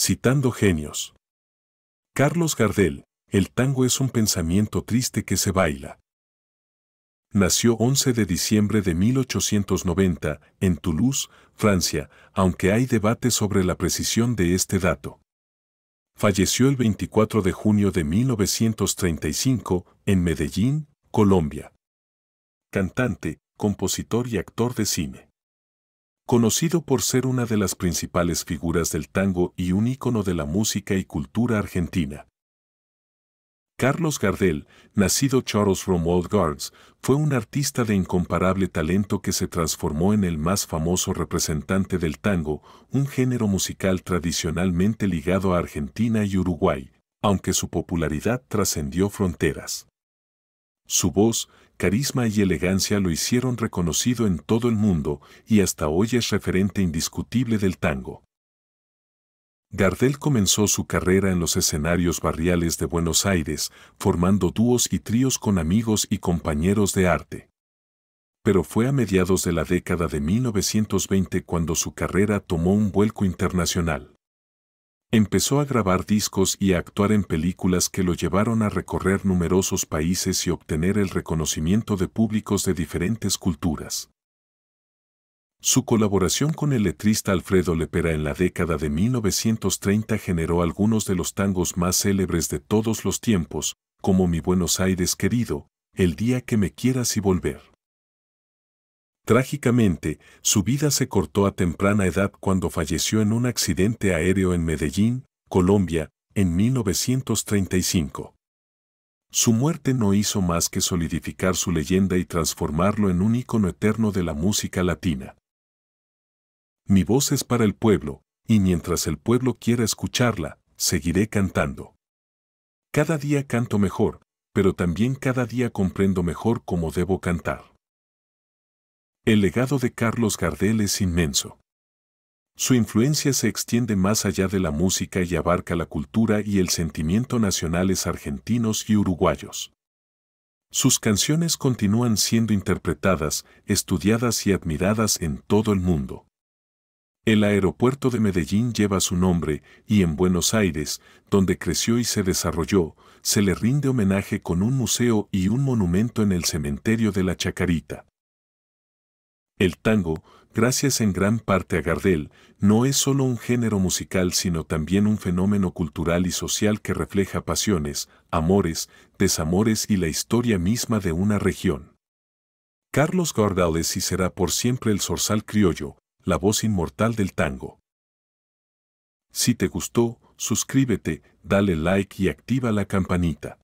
citando genios. Carlos Gardel, el tango es un pensamiento triste que se baila. Nació 11 de diciembre de 1890 en Toulouse, Francia, aunque hay debate sobre la precisión de este dato. Falleció el 24 de junio de 1935 en Medellín, Colombia. Cantante, compositor y actor de cine. Conocido por ser una de las principales figuras del tango y un ícono de la música y cultura argentina. Carlos Gardel, nacido Charles Romuald Guards, fue un artista de incomparable talento que se transformó en el más famoso representante del tango, un género musical tradicionalmente ligado a Argentina y Uruguay, aunque su popularidad trascendió fronteras. Su voz, carisma y elegancia lo hicieron reconocido en todo el mundo y hasta hoy es referente indiscutible del tango. Gardel comenzó su carrera en los escenarios barriales de Buenos Aires, formando dúos y tríos con amigos y compañeros de arte. Pero fue a mediados de la década de 1920 cuando su carrera tomó un vuelco internacional. Empezó a grabar discos y a actuar en películas que lo llevaron a recorrer numerosos países y obtener el reconocimiento de públicos de diferentes culturas. Su colaboración con el letrista Alfredo Lepera en la década de 1930 generó algunos de los tangos más célebres de todos los tiempos, como Mi Buenos Aires querido, El día que me quieras y volver. Trágicamente, su vida se cortó a temprana edad cuando falleció en un accidente aéreo en Medellín, Colombia, en 1935. Su muerte no hizo más que solidificar su leyenda y transformarlo en un ícono eterno de la música latina. Mi voz es para el pueblo, y mientras el pueblo quiera escucharla, seguiré cantando. Cada día canto mejor, pero también cada día comprendo mejor cómo debo cantar. El legado de Carlos Gardel es inmenso. Su influencia se extiende más allá de la música y abarca la cultura y el sentimiento nacionales argentinos y uruguayos. Sus canciones continúan siendo interpretadas, estudiadas y admiradas en todo el mundo. El aeropuerto de Medellín lleva su nombre y en Buenos Aires, donde creció y se desarrolló, se le rinde homenaje con un museo y un monumento en el cementerio de la Chacarita. El tango, gracias en gran parte a Gardel, no es solo un género musical sino también un fenómeno cultural y social que refleja pasiones, amores, desamores y la historia misma de una región. Carlos Gardel es y será por siempre el zorzal criollo, la voz inmortal del tango. Si te gustó, suscríbete, dale like y activa la campanita.